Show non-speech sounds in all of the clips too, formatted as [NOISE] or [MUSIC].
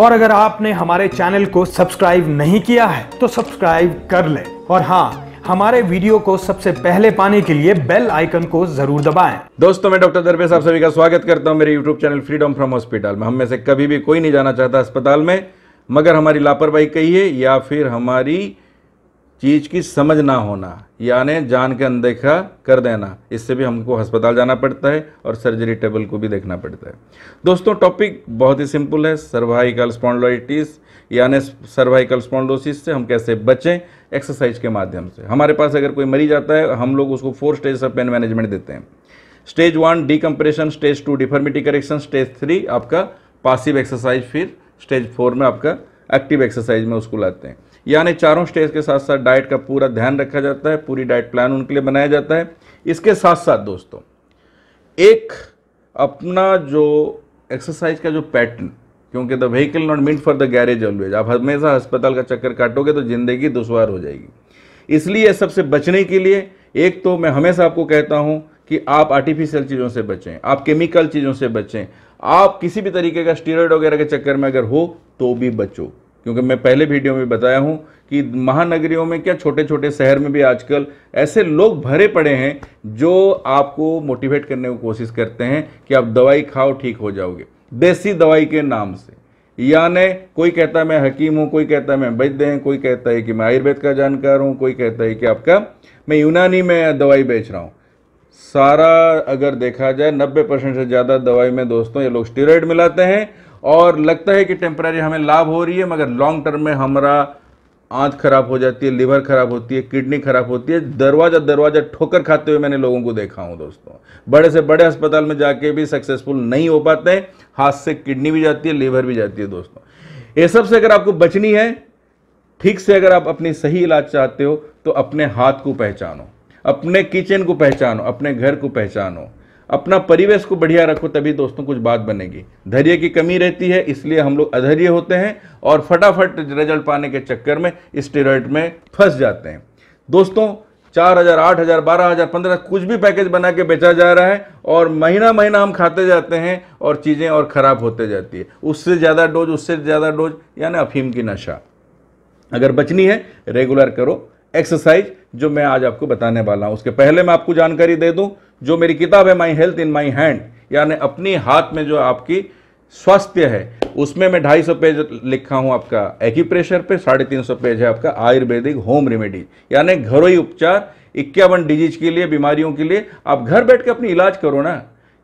और अगर आपने हमारे चैनल को सब्सक्राइब नहीं किया है तो सब्सक्राइब कर ले और हाँ हमारे वीडियो को सबसे पहले पाने के लिए बेल आइकन को जरूर दबाएं। दोस्तों मैं डॉक्टर दरबे साहब सभी का स्वागत करता हूं मेरे YouTube channel freedom from hospital में हम में से कभी भी कोई नहीं जाना चाहता अस्पताल में मगर हमारी लापरवाही कही है या फिर हमारी चीज़ की समझ ना होना यानी जान के अनदेखा कर देना इससे भी हमको अस्पताल जाना पड़ता है और सर्जरी टेबल को भी देखना पड़ता है दोस्तों टॉपिक बहुत ही सिंपल है सर्वाइकल स्पॉन्डलाइटिस यानी सर्वाइकल स्पॉन्डोसिस से हम कैसे बचें एक्सरसाइज के माध्यम से हमारे पास अगर कोई मरीज आता है हम लोग उसको four stage of pain management देते हैं stage one D stage two deformity correction stage three आपका पासिव एक्सरसाइज फिर स्टेज फोर में आपका एक्टिव एक्सरसाइज में उसको लाते हैं यानी चारों स्टेज के साथ साथ डाइट का पूरा ध्यान रखा जाता है पूरी डाइट प्लान उनके लिए बनाया जाता है इसके साथ साथ दोस्तों एक अपना जो एक्सरसाइज का जो पैटर्न क्योंकि the vehicle not meet for the garage always आप हमेशा अस्पताल का चक्कर काटोगे तो ज़िंदगी दुशवार हो जाएगी इसलिए सबसे बचने के लिए एक तो मैं हमेशा आपको कहता हूँ कि आप आर्टिफिशियल चीज़ों से बचें आप केमिकल चीज़ों से बचें आप किसी भी तरीके का स्टीरोड वगैरह के चक्कर में अगर हो तो भी बचो क्योंकि मैं पहले वीडियो में बताया हूं कि महानगरियों में क्या छोटे छोटे शहर में भी आजकल ऐसे लोग भरे पड़े हैं जो आपको मोटिवेट करने की कोशिश करते हैं कि आप दवाई खाओ ठीक हो जाओगे देसी दवाई के नाम से यानी कोई कहता है मैं हकीम हूँ कोई कहता है मैं वैद्य हैं कोई कहता है कि मैं आयुर्वेद का जानकार हूँ कोई कहता है कि आपका मैं यूनानी में दवाई बेच रहा हूँ सारा अगर देखा जाए 90 परसेंट से ज़्यादा दवाई में दोस्तों ये लोग स्टीरॉयड मिलाते हैं और लगता है कि टेम्प्रेरी हमें लाभ हो रही है मगर लॉन्ग टर्म में हमारा आंत खराब हो जाती है लीवर खराब होती है किडनी खराब होती है दरवाज़ा दरवाज़ा ठोकर खाते हुए मैंने लोगों को देखा हूँ दोस्तों बड़े से बड़े अस्पताल में जाके भी सक्सेसफुल नहीं हो पाते हाथ से किडनी भी जाती है लीवर भी जाती है दोस्तों ये सब से अगर आपको बचनी है ठीक से अगर आप अपनी सही इलाज चाहते हो तो अपने हाथ को पहचानो अपने किचन को पहचानो अपने घर को पहचानो अपना परिवेश को बढ़िया रखो तभी दोस्तों कुछ बात बनेगी धैर्य की कमी रहती है इसलिए हम लोग अधैर्य होते हैं और फटाफट रिजल्ट पाने के चक्कर में स्टेरॉयड में फंस जाते हैं दोस्तों चार हजार आठ हजार बारह हजार पंद्रह कुछ भी पैकेज बना के बेचा जा रहा है और महीना महीना हम खाते जाते हैं और चीज़ें और ख़राब होते जाती है उससे ज़्यादा डोज उससे ज़्यादा डोज यानी अफीम की नशा अगर बचनी है रेगुलर करो एक्सरसाइज जो मैं आज आपको बताने वाला हूँ उसके पहले मैं आपको जानकारी दे दूँ जो मेरी किताब है my health in my hand यानी अपने हाथ में जो आपकी स्वास्थ्य है उसमें मैं ढाई सौ पेज लिखा हूं आपका एक्यूप्रेशर पे साढ़े तीन सौ पेज है आपका आयुर्वेदिक होम रेमेडी यानी घरोई उपचार इक्यावन डिजीज के लिए बीमारियों के लिए आप घर बैठ के अपनी इलाज करो ना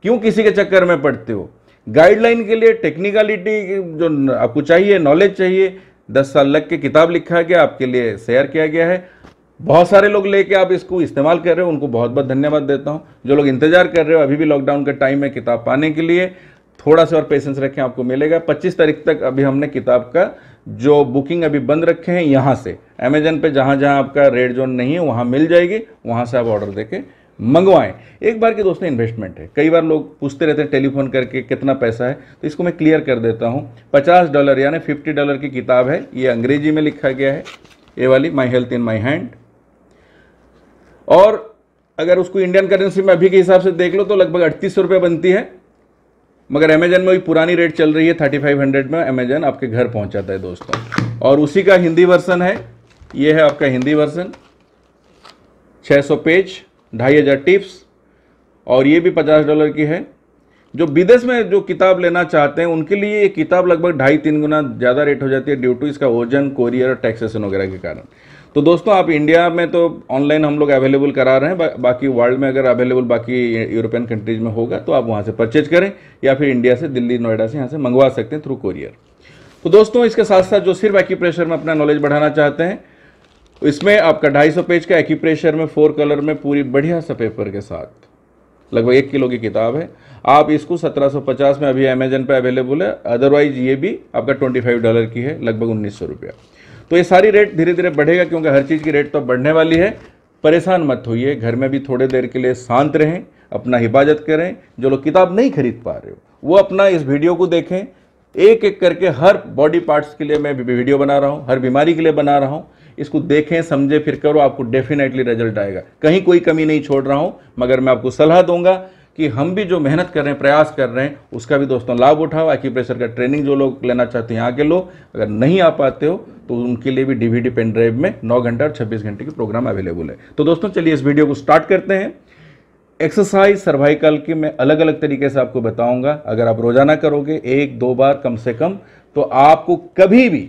क्यों किसी के चक्कर में पड़ते हो गाइडलाइन के लिए टेक्निकलिटी जो आपको चाहिए नॉलेज चाहिए दस साल लग के किताब लिखा गया आपके लिए शेयर किया गया है बहुत सारे लोग लेके आप इसको इस्तेमाल कर रहे हो उनको बहुत बहुत धन्यवाद देता हूँ जो लोग इंतजार कर रहे हो अभी भी लॉकडाउन के टाइम में किताब पाने के लिए थोड़ा सा और पेशेंस रखें आपको मिलेगा 25 तारीख तक अभी हमने किताब का जो बुकिंग अभी बंद रखे हैं यहाँ से अमेजन पे जहाँ जहाँ आपका रेड जोन नहीं है वहाँ मिल जाएगी वहाँ से आप ऑर्डर देके मंगवाएं एक बार के दोस्तों इन्वेस्टमेंट है कई बार लोग पूछते रहते हैं टेलीफोन करके कितना पैसा है तो इसको मैं क्लियर कर देता हूँ पचास डॉलर यानी फिफ्टी डॉलर की किताब है ये अंग्रेजी में लिखा गया है ये वाली my health in my hand और अगर उसको इंडियन करेंसी में अभी के हिसाब से देख लो तो लगभग अड़तीस रुपये बनती है मगर अमेजन में भी पुरानी रेट चल रही है थर्टी फाइव हंड्रेड में अमेजन आपके घर पहुंचाता है दोस्तों और उसी का हिंदी वर्सन है ये है आपका हिंदी वर्सन 600 पेज ढाई हज़ार टिप्स और ये भी 50 डॉलर की है जो विदेश में जो किताब लेना चाहते हैं उनके लिए ये किताब लगभग ढाई तीन गुना ज़्यादा रेट हो जाती है ड्यू टू इसका ओजन कोरियर और टैक्सेशन वगैरह के कारण तो दोस्तों आप इंडिया में तो ऑनलाइन हम लोग अवेलेबल करा रहे हैं बा, बाकी वर्ल्ड में अगर अवेलेबल बाकी यूरोपियन कंट्रीज में होगा तो आप वहाँ से परचेज करें या फिर इंडिया से दिल्ली नोएडा से यहाँ से मंगवा सकते हैं थ्रू कोरियर तो दोस्तों इसके साथ साथ जो सिर्फ एक्यूप्रेशर में अपना नॉलेज बढ़ाना चाहते हैं इसमें आपका ढाई पेज का एक्यूप्रेशर में फोर कलर में पूरी बढ़िया सा पेपर के साथ लगभग एक किलो की किताब है आप इसको 1750 में अभी अमेजन पर अवेलेबल है अदरवाइज ये भी आपका 25 डॉलर की है लगभग उन्नीस सौ रुपया तो ये सारी रेट धीरे धीरे बढ़ेगा क्योंकि हर चीज़ की रेट तो बढ़ने वाली है परेशान मत होइए घर में भी थोड़े देर के लिए शांत रहें अपना हिफाजत करें जो लोग किताब नहीं खरीद पा रहे हो वो अपना इस वीडियो को देखें एक एक करके हर बॉडी पार्ट्स के लिए मैं वीडियो बना रहा हूँ हर बीमारी के लिए बना रहा हूँ इसको देखें समझें फिर करो आपको डेफिनेटली रिजल्ट आएगा कहीं कोई कमी नहीं छोड़ रहा हूँ मगर मैं आपको सलाह दूंगा कि हम भी जो मेहनत कर रहे हैं प्रयास कर रहे हैं उसका भी दोस्तों लाभ उठाओ एक्यूप्रेशर का ट्रेनिंग जो लोग लेना चाहते हैं आगे लो अगर नहीं आ पाते हो तो उनके लिए भी डीवीडी पेन ड्राइव में नौ घंटा और छब्बीस घंटे की प्रोग्राम अवेलेबल है तो दोस्तों चलिए इस वीडियो को स्टार्ट करते हैं एक्सरसाइज सर्वाइकल की मैं अलग अलग तरीके से आपको बताऊंगा अगर आप रोजाना करोगे एक दो बार कम से कम तो आपको कभी भी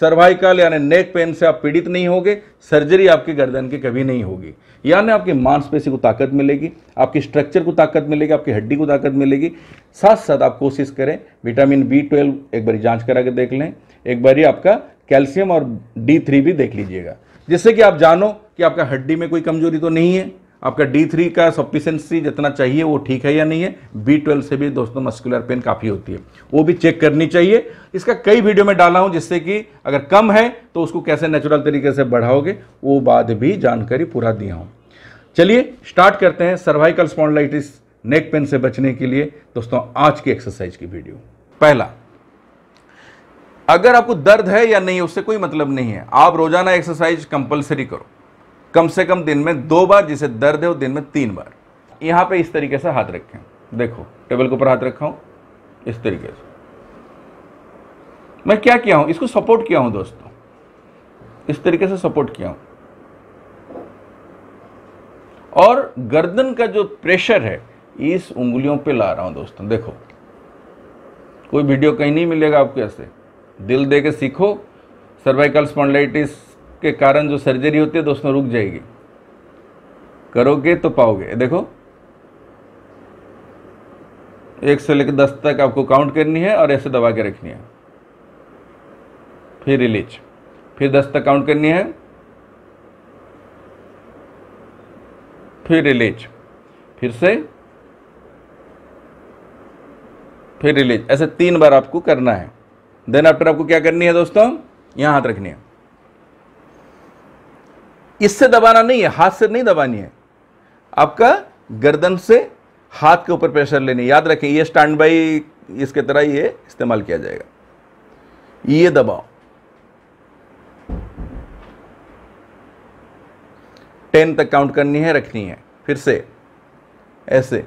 सर्वाइकल यानी नेक पेन से आप पीड़ित नहीं होंगे सर्जरी आपके गर्दन की कभी नहीं होगी यानी आपकी मांसपेशी को ताकत मिलेगी आपके स्ट्रक्चर को ताकत मिलेगी आपकी हड्डी को ताकत मिलेगी साथ साथ आप कोशिश करें विटामिन बी ट्वेल्व एक बार जांच करा के देख लें एक बार ही आपका कैल्शियम और डी थ्री भी देख लीजिएगा जिससे कि आप जानो कि आपका हड्डी में कोई कमजोरी तो नहीं है आपका डी थ्री का सफिशेंसी जितना चाहिए वो ठीक है या नहीं है बी ट्वेल्व से भी दोस्तों मस्कुलर पेन काफ़ी होती है वो भी चेक करनी चाहिए इसका कई वीडियो में डाला हूँ जिससे कि अगर कम है तो उसको कैसे नेचुरल तरीके से बढ़ाओगे वो बाद भी जानकारी पूरा दिया हूँ चलिए स्टार्ट करते हैं सर्वाइकल स्पॉन्डलाइटिस नेक पेन से बचने के लिए दोस्तों आज की एक्सरसाइज की वीडियो पहला अगर आपको दर्द है या नहीं उससे कोई मतलब नहीं है आप रोजाना एक्सरसाइज कंपलसरी करो कम से कम दिन में दो बार जिसे दर्द है वो दिन में तीन बार यहाँ पे इस तरीके से हाथ रखें देखो टेबल के ऊपर हाथ रखा हूँ इस तरीके से मैं क्या किया हूँ इसको सपोर्ट किया हूँ दोस्तों इस तरीके से सपोर्ट किया हूँ और गर्दन का जो प्रेशर है इस उंगलियों पे ला रहा हूँ दोस्तों देखो कोई वीडियो कहीं नहीं मिलेगा आपको ऐसे दिल दे के सीखो सर्वाइकल स्पॉन्डलाइटिस के कारण जो सर्जरी होती है दोस्तों रुक जाएगी करोगे तो पाओगे देखो एक से लेकर दस तक आपको काउंट करनी है और ऐसे दबा के रखनी है फिर रिलीज फिर दस तक काउंट करनी है फिर रिलीज फिर से फिर रिलीज ऐसे तीन बार आपको करना है देन आफ्टर आपको क्या करनी है दोस्तों यहां हाथ रखनी है इससे दबाना नहीं है हाथ से नहीं दबानी है आपका गर्दन से हाथ के ऊपर प्रेशर लेनी याद रखें ये स्टैंड बाई इसके तरह ये इस्तेमाल किया जाएगा ये दबाओ टेन तक काउंट करनी है रखनी है फिर से ऐसे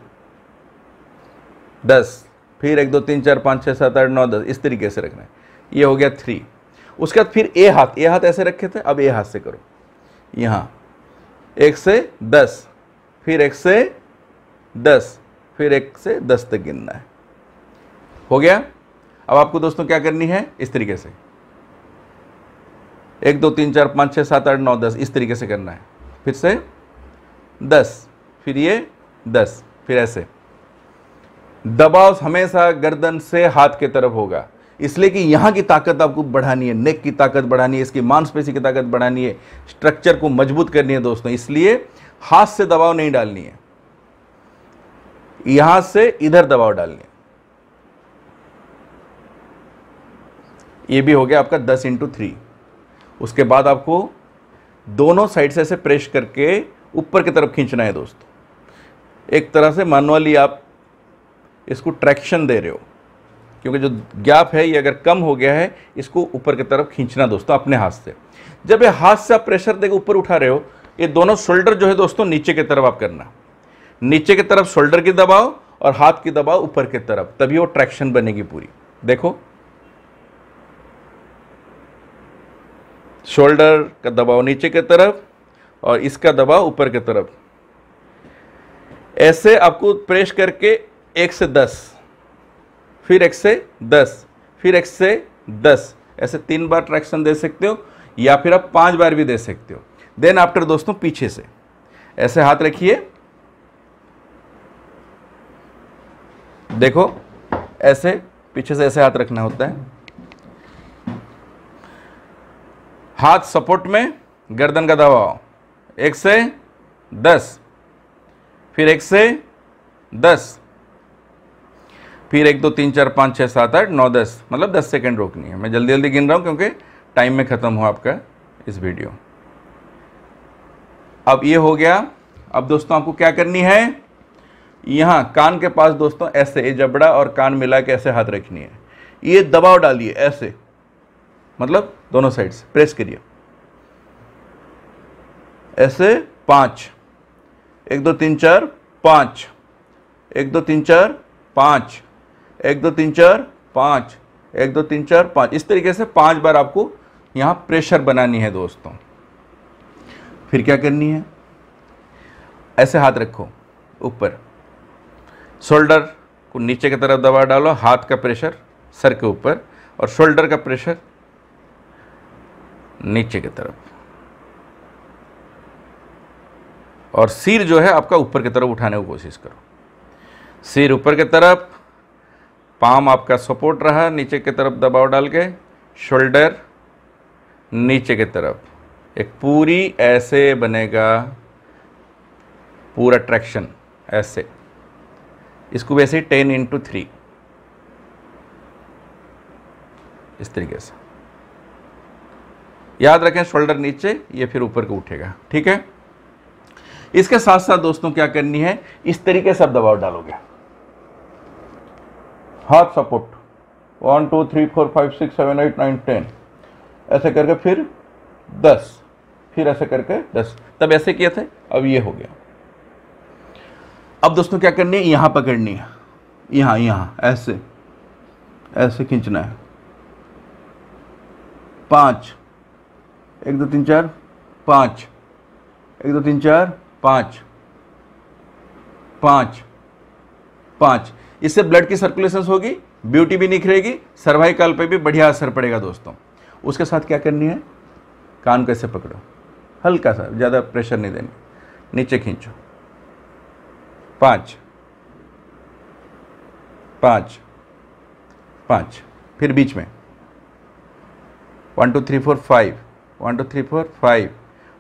दस फिर एक दो तीन चार पाँच छः सात आठ नौ दस इस तरीके से रखना है ये हो गया थ्री उसके बाद फिर ए हाथ ए हाथ ऐसे रखे थे अब ए हाथ से करो यहाँ एक से दस फिर एक से दस फिर एक से दस तक गिनना है हो गया अब आपको दोस्तों क्या करनी है इस तरीके से एक दो तीन चार पाँच छः सात आठ नौ दस इस तरीके से करना है फिर से दस फिर ये दस फिर ऐसे दबाव हमेशा गर्दन से हाथ के तरफ होगा इसलिए कि यहाँ की ताकत आपको बढ़ानी है नेक की ताकत बढ़ानी है इसकी मांसपेशी की ताकत बढ़ानी है स्ट्रक्चर को मजबूत करनी है दोस्तों इसलिए हाथ से दबाव नहीं डालनी है यहां से इधर दबाव डालनी है ये भी हो गया आपका दस इंटू थ्री उसके बाद आपको दोनों साइड से ऐसे प्रेस करके ऊपर की तरफ खींचना है दोस्तों एक तरह से मानवाली आप इसको ट्रैक्शन दे रहे हो क्योंकि जो गैप है ये अगर कम हो गया है इसको ऊपर की तरफ खींचना दोस्तों अपने हाथ से जब ये हाथ से आप प्रेशर देकर ऊपर उठा रहे हो ये दोनों शोल्डर जो है दोस्तों नीचे की तरफ आप करना नीचे की तरफ शोल्डर की दबाव और हाथ की दबाव ऊपर की तरफ तभी वो ट्रैक्शन बनेगी पूरी देखो शोल्डर का दबाव नीचे की तरफ और इसका दबाव ऊपर की तरफ ऐसे आपको प्रेस करके एक से दस फिर एक से दस फिर एक से दस ऐसे तीन बार ट्रैक्शन दे सकते हो या फिर आप पांच बार भी दे सकते हो देन आफ्टर दोस्तों पीछे से ऐसे हाथ रखिए देखो ऐसे पीछे से ऐसे हाथ रखना होता है हाथ सपोर्ट में गर्दन का दबाव एक से दस फिर एक से दस फिर एक दो तीन चार पाँच छः सात आठ नौ दस मतलब दस सेकेंड रोकनी है मैं जल्दी जल्दी गिन रहा हूँ क्योंकि टाइम में ख़त्म हो आपका इस वीडियो अब ये हो गया अब दोस्तों आपको क्या करनी है यहाँ कान के पास दोस्तों ऐसे ये जबड़ा और कान मिला के ऐसे हाथ रखनी है ये दबाव डालिए ऐसे मतलब दोनों साइड से प्रेस करिए ऐसे पाँच एक दो तीन चार पाँच एक दो तीन चार पाँच एक दो तीन चार पाँच एक दो तीन चार पाँच इस तरीके से पाँच बार आपको यहाँ प्रेशर बनानी है दोस्तों फिर क्या करनी है ऐसे हाथ रखो ऊपर शोल्डर को नीचे की तरफ दबा डालो हाथ का प्रेशर सर के ऊपर और शोल्डर का प्रेशर नीचे की तरफ और सिर जो है आपका ऊपर की तरफ उठाने की कोशिश करो सिर ऊपर की तरफ पाम आपका सपोर्ट रहा नीचे की तरफ दबाव डाल के शोल्डर नीचे की तरफ एक पूरी ऐसे बनेगा पूरा ट्रैक्शन ऐसे इसको वैसे ही टेन इंटू थ्री इस तरीके से याद रखें शोल्डर नीचे ये फिर ऊपर को उठेगा ठीक है इसके साथ साथ दोस्तों क्या करनी है इस तरीके से आप दबाव डालोगे हाथ support one two three four five six seven eight nine ten ऐसे करके फिर दस फिर ऐसे करके दस तब ऐसे किए थे अब ये हो गया अब दोस्तों क्या करनी है यहाँ पकड़नी है यहाँ यहाँ ऐसे ऐसे खींचना है पाँच एक दो तीन चार पाँच एक दो तीन चार पाँच पाँच पाँच इससे ब्लड की सर्कुलेशन होगी ब्यूटी भी निखरेगी सर्वाइकल पे भी बढ़िया असर पड़ेगा दोस्तों उसके साथ क्या करनी है कान कैसे पकड़ो हल्का सा ज़्यादा प्रेशर नहीं देना नीचे खींचो पाँच पाँच पाँच फिर बीच में one two three four five one two three four five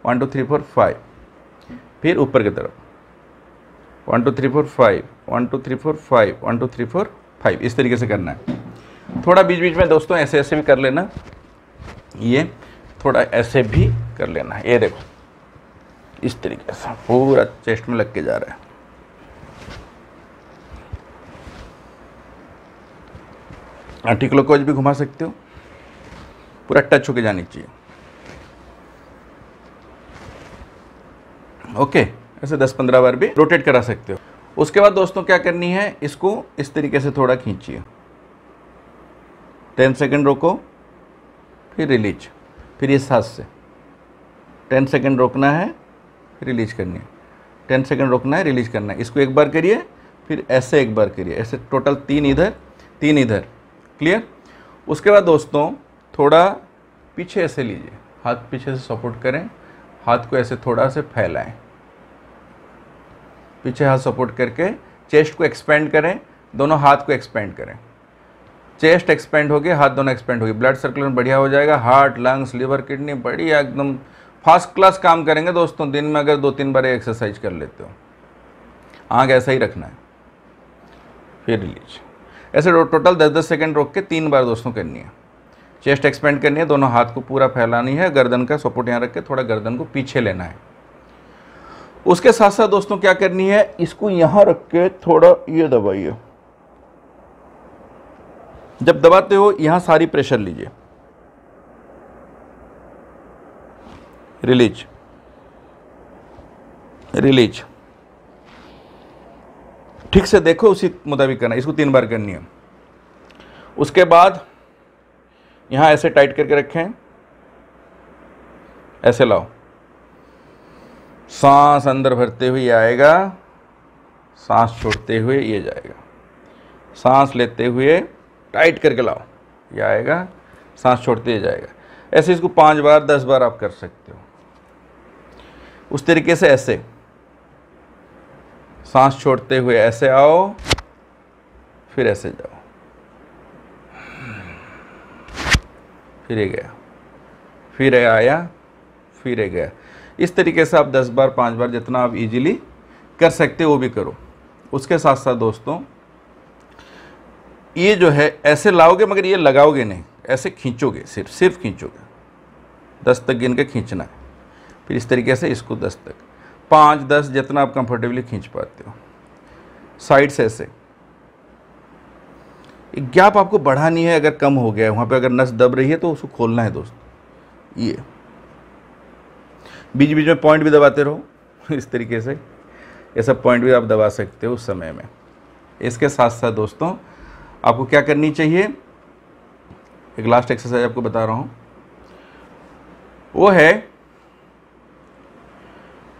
one two three four five फिर ऊपर की तरफ one two three four five one two three four five one two three four five इस तरीके से करना है थोड़ा बीच बीच में दोस्तों ऐसे ऐसे भी कर लेना ये थोड़ा ऐसे भी कर लेना है ये देखो इस तरीके से पूरा चेस्ट में लग के जा रहा है आर्टिकलों को भी घुमा सकते हो पूरा टच होके जानी चाहिए ओके ऐसे 10-15 बार भी रोटेट करा सकते हो उसके बाद दोस्तों क्या करनी है इसको इस तरीके से थोड़ा खींचिए 10 सेकंड रोको फिर रिलीज फिर इस हाथ से 10 सेकंड रोकना है फिर रिलीज करनी है टेन सेकेंड रोकना है रिलीज करना है इसको एक बार करिए फिर ऐसे एक बार करिए ऐसे टोटल तीन इधर तीन इधर क्लियर उसके बाद दोस्तों थोड़ा पीछे ऐसे लीजिए हाथ पीछे से सपोर्ट करें हाथ को ऐसे थोड़ा से फैलाएं पीछे हाथ सपोर्ट करके चेस्ट को एक्सपेंड करें दोनों हाथ को एक्सपेंड करें चेस्ट एक्सपेंड होगी हाथ दोनों एक्सपेंड होगी ब्लड सर्कुलेशन बढ़िया हो जाएगा हार्ट लंग्स लीवर किडनी बढ़िया एकदम फर्स्ट क्लास काम करेंगे दोस्तों दिन में अगर दो तीन बार एक्सरसाइज कर लेते हो आँख ऐसा ही रखना है फिर रिलीज ऐसे टोटल दस दस सेकेंड रोक के तीन बार दोस्तों करनी है चेस्ट एक्सपेंड करनी है दोनों हाथ को पूरा फैलानी है गर्दन का सपोर्ट यहाँ रख के थोड़ा गर्दन को पीछे लेना है उसके साथ साथ दोस्तों क्या करनी है इसको यहां रख के थोड़ा ये दबाइए जब दबाते हो यहां सारी प्रेशर लीजिए रिलीज रिलीज ठीक से देखो उसी मुताबिक करना इसको तीन बार करनी है उसके बाद यहां ऐसे टाइट करके रखें ऐसे लाओ सांस अंदर भरते हुए आएगा सांस छोड़ते हुए ये जाएगा सांस लेते हुए टाइट करके लाओ ये आएगा सांस छोड़ते ही जाएगा ऐसे इसको पांच बार दस बार आप कर सकते हो उस तरीके से ऐसे सांस छोड़ते हुए ऐसे आओ फिर ऐसे जाओ फिर ये गया फिर आया फिर गया इस तरीके से आप दस बार पाँच बार जितना आप इजीली कर सकते हो वो भी करो उसके साथ साथ दोस्तों ये जो है ऐसे लाओगे मगर ये लगाओगे नहीं ऐसे खींचोगे सिर्फ सिर्फ खींचोगे दस तक गिन के खींचना है फिर इस तरीके से इसको दस तक पाँच दस जितना आप कंफर्टेबली खींच पाते हो साइड से ऐसे गैप आपको बढ़ानी है अगर कम हो गया है वहाँ पर अगर नस दब रही है तो उसको खोलना है दोस्त ये बीच बीच में पॉइंट भी दबाते रहो [LAUGHS] इस तरीके से ये सब पॉइंट भी आप दबा सकते हो उस समय में इसके साथ साथ दोस्तों आपको क्या करनी चाहिए एक लास्ट एक्सरसाइज आपको बता रहा हूँ वो है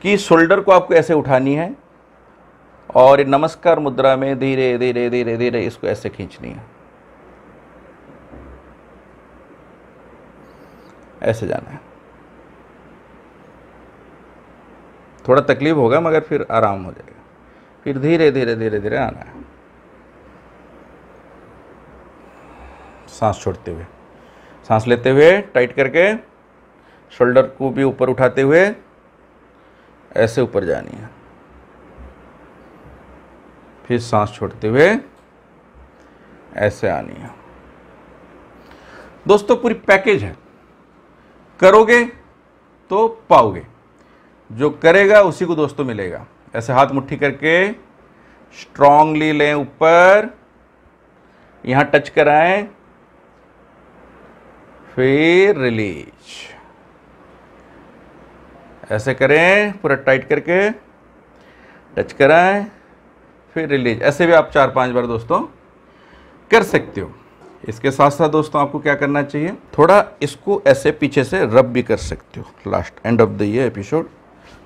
कि शोल्डर को आपको ऐसे उठानी है और नमस्कार मुद्रा में धीरे धीरे धीरे धीरे इसको ऐसे खींचनी है ऐसे जाना है थोड़ा तकलीफ होगा मगर फिर आराम हो जाएगा फिर धीरे धीरे धीरे धीरे आना है सांस छोड़ते हुए सांस लेते हुए टाइट करके शोल्डर को भी ऊपर उठाते हुए ऐसे ऊपर जानी है फिर सांस छोड़ते हुए ऐसे आनी है दोस्तों पूरी पैकेज है करोगे तो पाओगे जो करेगा उसी को दोस्तों मिलेगा ऐसे हाथ मुट्ठी करके स्ट्रांगली लें ऊपर यहाँ टच कराएं फिर रिलीज ऐसे करें पूरा टाइट करके टच कराएं फिर रिलीज ऐसे भी आप चार पांच बार दोस्तों कर सकते हो इसके साथ साथ दोस्तों आपको क्या करना चाहिए थोड़ा इसको ऐसे पीछे से रब भी कर सकते हो लास्ट एंड ऑफ द ये एपिसोड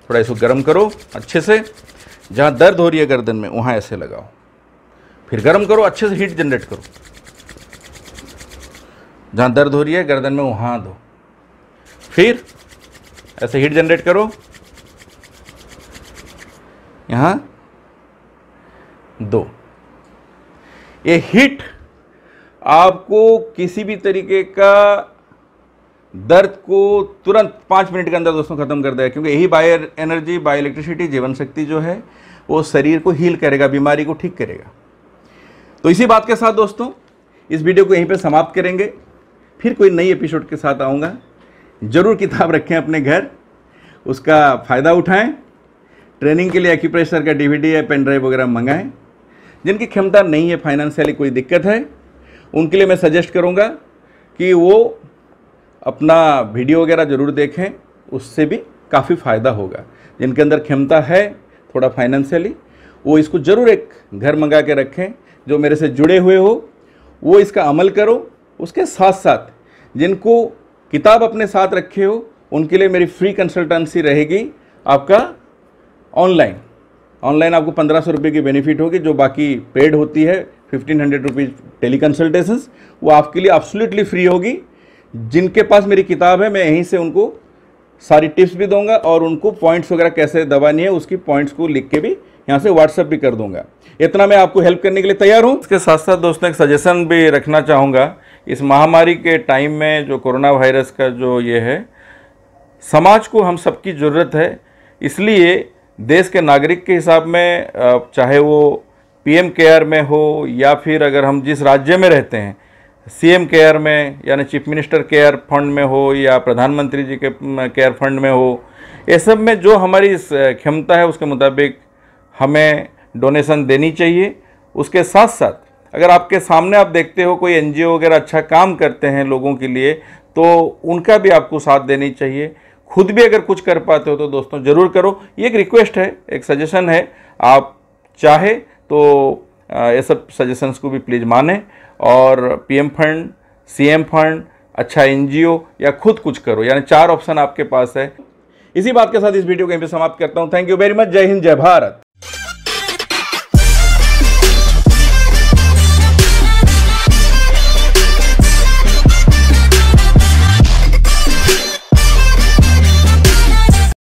थोड़ा इसको गर्म करो अच्छे से जहाँ दर्द हो रही है गर्दन में वहाँ ऐसे लगाओ फिर गर्म करो अच्छे से हीट जनरेट करो जहाँ दर्द हो रही है गर्दन में वहाँ दो फिर ऐसे हीट जनरेट करो यहाँ दो ये हीट आपको किसी भी तरीके का दर्द को तुरंत पाँच मिनट के अंदर दोस्तों ख़त्म कर देगा क्योंकि यही बायो एनर्जी बायो इलेक्ट्रिसिटी जीवन शक्ति जो है वो शरीर को हील करेगा बीमारी को ठीक करेगा तो इसी बात के साथ दोस्तों इस वीडियो को यहीं पर समाप्त करेंगे फिर कोई नई एपिसोड के साथ आऊँगा ज़रूर किताब रखें अपने घर उसका फ़ायदा उठाएं ट्रेनिंग के लिए एक्यूप्रेशर का डीवीडी या पेन ड्राइव वगैरह मंगाएं जिनकी क्षमता नहीं है फाइनेंशियली कोई दिक्कत है उनके लिए मैं सजेस्ट करूँगा कि वो अपना वीडियो वगैरह ज़रूर देखें उससे भी काफ़ी फ़ायदा होगा जिनके अंदर क्षमता है थोड़ा फाइनेंशियली वो इसको ज़रूर एक घर मंगा के रखें जो मेरे से जुड़े हुए हो वो इसका अमल करो उसके साथ साथ जिनको किताब अपने साथ रखे हो उनके लिए मेरी फ्री कंसल्टेंसी रहेगी आपका ऑनलाइन ऑनलाइन आपको पंद्रह सौ रुपये की बेनिफिट होगी जो बाकी पेड होती है fifteen hundred rupees tele consultations वो आपके लिए एब्सोल्युटली फ्री होगी जिनके पास मेरी किताब है मैं यहीं से उनको सारी टिप्स भी दूंगा और उनको पॉइंट्स वगैरह कैसे दबानी है उसकी पॉइंट्स को लिख के भी यहाँ से व्हाट्सअप भी कर दूंगा इतना मैं आपको हेल्प करने के लिए तैयार हूँ इसके साथ साथ दोस्तों एक सजेशन भी रखना चाहूँगा इस महामारी के टाइम में जो कोरोना वायरस का जो ये है समाज को हम सबकी ज़रूरत है इसलिए देश के नागरिक के हिसाब में चाहे वो पीएम केयर में हो या फिर अगर हम जिस राज्य में रहते हैं सीएम केयर में यानी चीफ मिनिस्टर केयर फंड में हो या प्रधानमंत्री जी के केयर फंड में हो ये सब में जो हमारी क्षमता है उसके मुताबिक हमें डोनेशन देनी चाहिए उसके साथ साथ अगर आपके सामने आप देखते हो कोई एनजीओ वगैरह अच्छा काम करते हैं लोगों के लिए तो उनका भी आपको साथ देनी चाहिए खुद भी अगर कुछ कर पाते हो तो दोस्तों ज़रूर करो ये एक रिक्वेस्ट है एक सजेशन है आप चाहे तो ये सब सजेशंस को भी प्लीज़ माने और पीएम फंड सीएम फंड अच्छा एनजीओ या खुद कुछ करो यानी चार ऑप्शन आपके पास है इसी बात के साथ इस वीडियो को यहीं पे समाप्त करता हूँ थैंक यू वेरी मच जय हिंद जय भारत